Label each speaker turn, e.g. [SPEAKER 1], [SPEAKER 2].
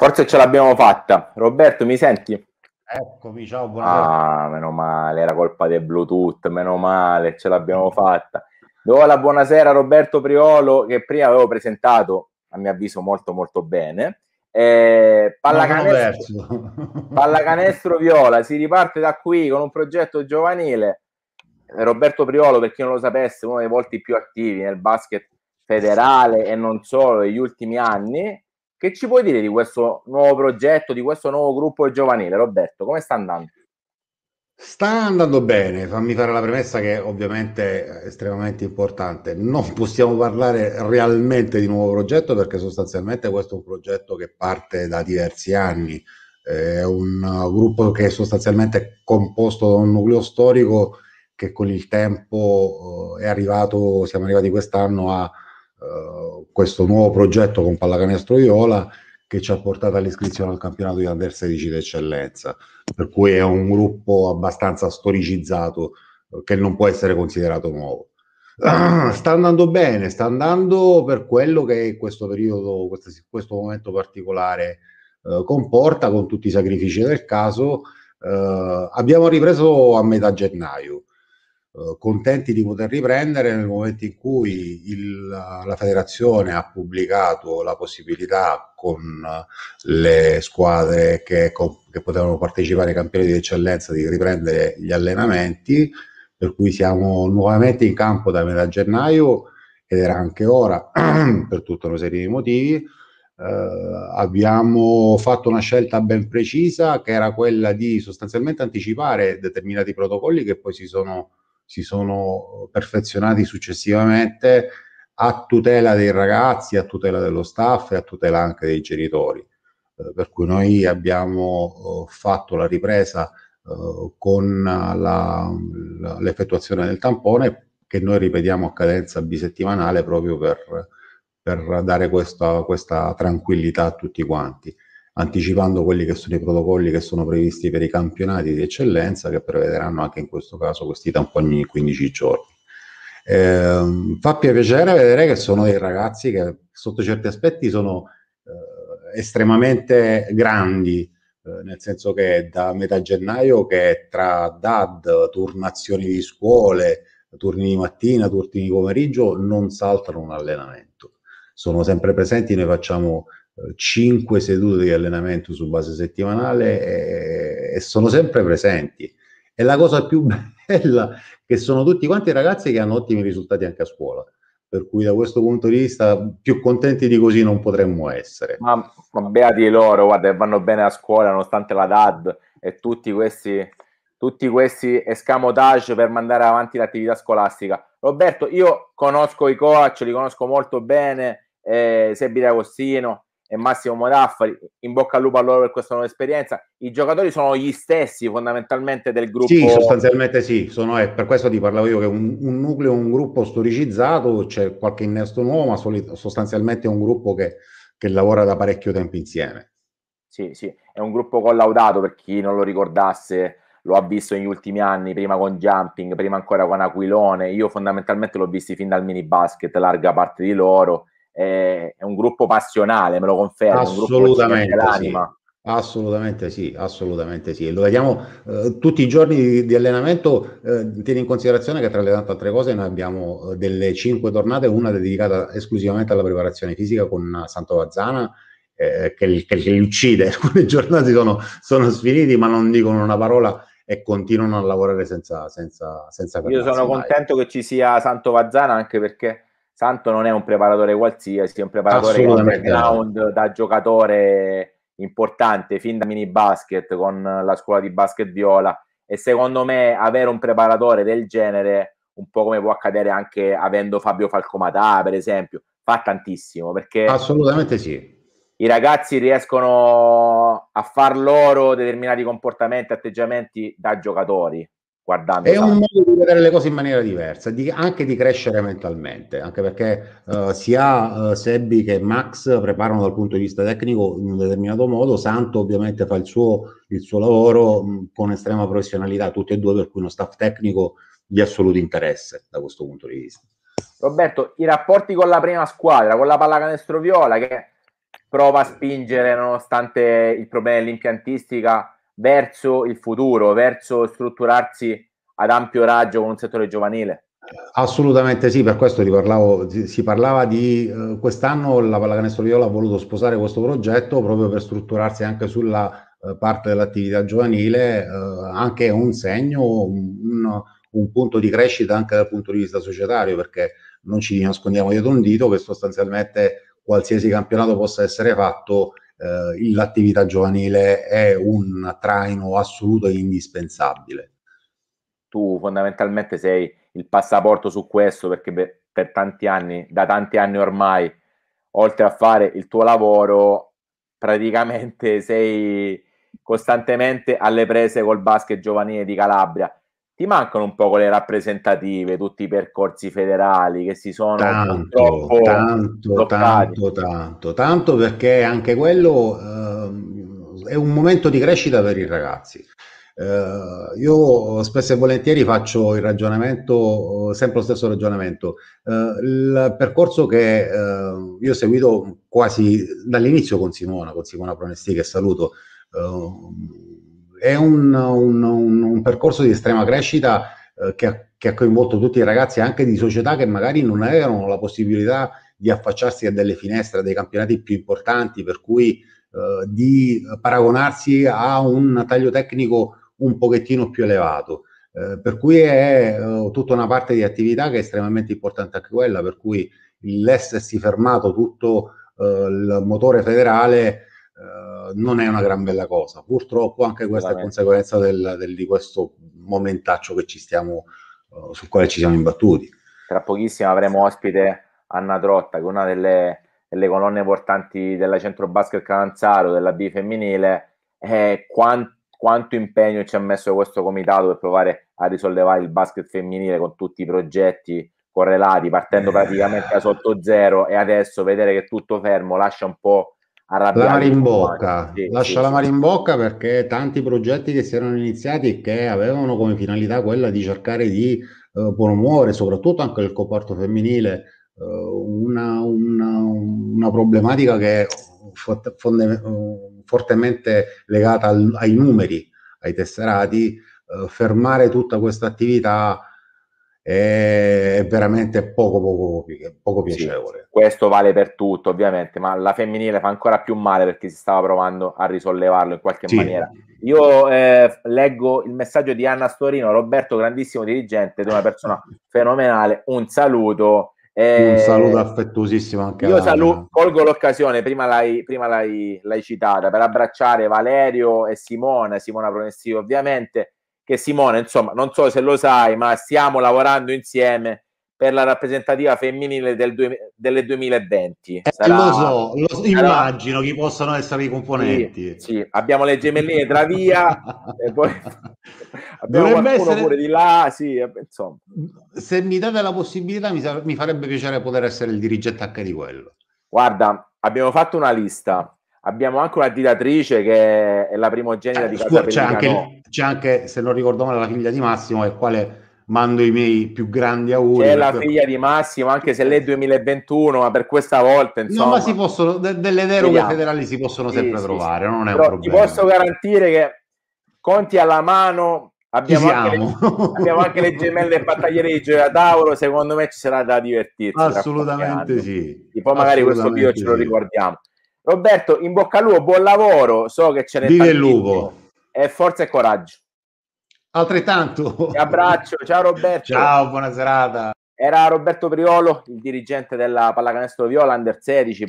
[SPEAKER 1] Forse ce l'abbiamo fatta. Roberto, mi senti?
[SPEAKER 2] Eccomi, ciao, buonasera.
[SPEAKER 1] Ah, meno male, era colpa del Bluetooth, meno male, ce l'abbiamo fatta. Do la buonasera a Roberto Priolo, che prima avevo presentato, a mio avviso, molto molto bene. Eh, pallacanestro, pallacanestro Viola, si riparte da qui con un progetto giovanile. Roberto Priolo, per chi non lo sapesse, uno dei volti più attivi nel basket federale e non solo negli ultimi anni che ci puoi dire di questo nuovo progetto, di questo nuovo gruppo giovanile, Roberto? Come sta andando?
[SPEAKER 2] Sta andando bene, fammi fare la premessa che ovviamente è estremamente importante. Non possiamo parlare realmente di nuovo progetto perché sostanzialmente questo è un progetto che parte da diversi anni, è un gruppo che è sostanzialmente composto da un nucleo storico che con il tempo eh, è arrivato, siamo arrivati quest'anno a eh, questo nuovo progetto con Pallacanestro Iola che ci ha portato all'iscrizione al campionato di Under 16 d'eccellenza, per cui è un gruppo abbastanza storicizzato eh, che non può essere considerato nuovo. sta andando bene, sta andando per quello che questo periodo, questo, questo momento particolare eh, comporta, con tutti i sacrifici del caso. Eh, abbiamo ripreso a metà gennaio. Eh, contenti di poter riprendere nel momento in cui il, la federazione ha pubblicato la possibilità con eh, le squadre che, che, potevano partecipare ai campioni di eccellenza di riprendere gli allenamenti, per cui siamo nuovamente in campo da metà gennaio ed era anche ora per tutta una serie di motivi. Eh, abbiamo fatto una scelta ben precisa che era quella di sostanzialmente anticipare determinati protocolli che poi si sono si sono perfezionati successivamente a tutela dei ragazzi, a tutela dello staff e a tutela anche dei genitori. Eh, per cui noi abbiamo eh, fatto la ripresa eh, con la, la, l'effettuazione del tampone che noi ripetiamo a cadenza bisettimanale proprio per, per dare questa, questa tranquillità a tutti quanti anticipando quelli che sono i protocolli che sono previsti per i campionati di eccellenza che prevederanno anche in questo caso questi tamponi ogni 15 giorni. Eh, fa piacere vedere che sono dei ragazzi che sotto certi aspetti sono eh, estremamente grandi, eh, nel senso che da metà gennaio che tra DAD, turnazioni di scuole, turni di mattina, turni di pomeriggio, non saltano un allenamento. Sono sempre presenti, noi facciamo 5 sedute di allenamento su base settimanale e, e sono sempre presenti. E la cosa più bella è che sono tutti quanti ragazzi che hanno ottimi risultati anche a scuola per cui da questo punto di vista più contenti di così non potremmo essere. Ma, ma beati
[SPEAKER 1] loro, guarda, vanno bene a scuola nonostante la DAD e tutti questi, tutti questi escamotage per mandare avanti l'attività scolastica. Roberto, io conosco i coach, li conosco molto bene, eh, Sebi D'Agostino, e Massimo Moraffari, in bocca al lupo a loro per questa nuova esperienza. I giocatori sono gli stessi fondamentalmente del gruppo. Sì, sostanzialmente
[SPEAKER 2] sì, sono, eh, per questo ti parlavo io che un, un nucleo, un gruppo storicizzato, c'è qualche innesto nuovo, ma soli, sostanzialmente è un gruppo che, che lavora da parecchio tempo insieme.
[SPEAKER 1] Sì, sì, è un gruppo collaudato per chi non lo ricordasse lo ha visto negli ultimi anni, prima con Jumping, prima ancora con Aquilone. Io fondamentalmente l'ho visto fin dal mini basket, larga parte di loro è, un gruppo passionale, me lo confermo. Assolutamente.
[SPEAKER 2] Assolutamente sì, assolutamente sì. Lo vediamo eh, tutti i giorni di, di allenamento. Eh, tieni in considerazione che tra le tante altre cose noi abbiamo eh, delle cinque tornate, una dedicata esclusivamente alla preparazione fisica con Santo Vazzana, eh, che, che, che li uccide. Alcune giornate sono, sono sfiniti, ma non dicono una parola e continuano a lavorare senza, senza, senza Io sono contento
[SPEAKER 1] che ci sia Santo Vazzana anche perché Santo non è un preparatore qualsiasi, è un preparatore con background da giocatore importante, fin da mini basket con la scuola di basket viola e secondo me avere un preparatore del genere, un po' come può accadere anche avendo Fabio Falcomatà per esempio, fa tantissimo perché... Assolutamente sì. I ragazzi riescono a far loro determinati comportamenti, atteggiamenti da giocatori, guardando. È la... un
[SPEAKER 2] modo di vedere le cose in maniera diversa, di, anche di crescere mentalmente, anche perché eh, sia eh, Sebbi che Max preparano dal punto di vista tecnico in un determinato modo, Santo ovviamente fa il suo, il suo lavoro mh, mm, con estrema professionalità, tutti e due, per cui uno staff tecnico di assoluto interesse da questo punto di vista.
[SPEAKER 1] Roberto, i rapporti con la prima squadra, con la pallacanestro viola che prova a spingere nonostante il problema dell'impiantistica verso il futuro, verso strutturarsi ad ampio raggio con un settore giovanile.
[SPEAKER 2] Assolutamente sì, per questo ti parlavo, si parlava di eh, quest'anno la Pallacanestro Viola ha voluto sposare questo progetto proprio per strutturarsi anche sulla eh, parte dell'attività giovanile, eh, anche un segno, un, un, punto di crescita anche dal punto di vista societario, perché non ci nascondiamo dietro un dito che sostanzialmente qualsiasi campionato possa essere fatto eh, l'attività giovanile è un traino assoluto e indispensabile.
[SPEAKER 1] Tu fondamentalmente sei il passaporto su questo perché per, per tanti anni, da tanti anni ormai, oltre a fare il tuo lavoro, praticamente sei costantemente alle prese col basket giovanile di Calabria ti mancano un po' quelle rappresentative, tutti i percorsi federali che si sono tanto,
[SPEAKER 2] tanto, tanto, tanto, tanto perché anche quello eh, è un momento di crescita per i ragazzi. Eh, io spesso e volentieri faccio il ragionamento, sempre lo stesso ragionamento. Eh, il percorso che eh, io ho seguito quasi dall'inizio con Simona, con Simona Pronesti che saluto, eh, è un, un, un, un, percorso di estrema crescita eh, che, ha, che, ha, coinvolto tutti i ragazzi anche di società che magari non avevano la possibilità di affacciarsi a delle finestre, a dei campionati più importanti, per cui eh, di paragonarsi a un taglio tecnico un pochettino più elevato. Eh, per cui è eh, tutta una parte di attività che è estremamente importante anche quella, per cui l'essersi fermato tutto eh, il motore federale eh, non è una gran bella cosa. Purtroppo anche questa è conseguenza del, del, di questo momentaccio stiamo, uh, sul quale ci siamo imbattuti. Tra pochissimo avremo ospite
[SPEAKER 1] Anna Trotta, che è una delle, delle colonne portanti della Centro Basket Calanzaro, della B femminile, eh, quant, quanto impegno ci ha messo questo comitato per provare a risollevare il basket femminile con tutti i progetti correlati, partendo eh. praticamente da sotto zero e adesso vedere che tutto fermo lascia un po' arrabbiati. La mare in bocca,
[SPEAKER 2] sì, lascia sì, la mare in bocca perché tanti progetti che si erano iniziati e che avevano come finalità quella di cercare di eh, promuovere, soprattutto anche il comparto femminile, eh, una, una, una, problematica che è eh, fortemente legata al, ai numeri, ai tesserati, eh, fermare tutta questa attività è veramente poco, poco, poco piacevole. Sì,
[SPEAKER 1] questo vale per tutto, ovviamente, ma la femminile fa ancora più male perché si stava provando a risollevarlo in qualche sì. maniera. Io eh, leggo il messaggio di Anna Storino, Roberto, grandissimo dirigente, tu una persona fenomenale, un saluto. Eh, un saluto
[SPEAKER 2] affettuosissimo anche io a Io saluto,
[SPEAKER 1] colgo l'occasione, prima, l'hai, prima l'hai, l'hai citata, per abbracciare Valerio e Simona, Simona Pronesti ovviamente, che Simone, insomma, non so se lo sai, ma stiamo lavorando insieme per la rappresentativa femminile del due, delle 2020. Eh, sarà, eh, lo so, lo so sarà...
[SPEAKER 2] immagino chi possano essere i componenti. Sì, sì. abbiamo le gemelline tra via e poi abbiamo Dovrebbe qualcuno essere... pure
[SPEAKER 1] di là, sì, eh,
[SPEAKER 2] insomma. Se mi date la possibilità mi, sa- mi farebbe piacere poter essere il dirigente anche di quello. Guarda, abbiamo fatto una lista Abbiamo anche una
[SPEAKER 1] ditatrice che è la primogenita eh, di cioè, Casa c'è anche,
[SPEAKER 2] c'è anche, se non ricordo male, la figlia di Massimo, al quale mando i miei più grandi auguri. C'è la figlia
[SPEAKER 1] di Massimo, anche se lei è 2021, ma per questa volta insomma... No, ma si possono, de- delle deroghe Vediamo. federali si possono sì, sempre sì, trovare, sì. non è Però un problema. Ti posso garantire che conti alla mano...
[SPEAKER 2] Abbiamo anche, le,
[SPEAKER 1] abbiamo anche le gemelle e battagliere di Gioia Tauro. Secondo me ci sarà da divertirsi. Assolutamente sì. E poi magari questo video ce lo ricordiamo. Roberto, in bocca al lupo, buon lavoro. So che ce ne Vive l'uvo. E forza e coraggio.
[SPEAKER 2] Altrettanto.
[SPEAKER 1] Ti abbraccio, ciao Roberto. Ciao, buona serata. Era Roberto Priolo, il dirigente della pallacanestro Viola Under 16.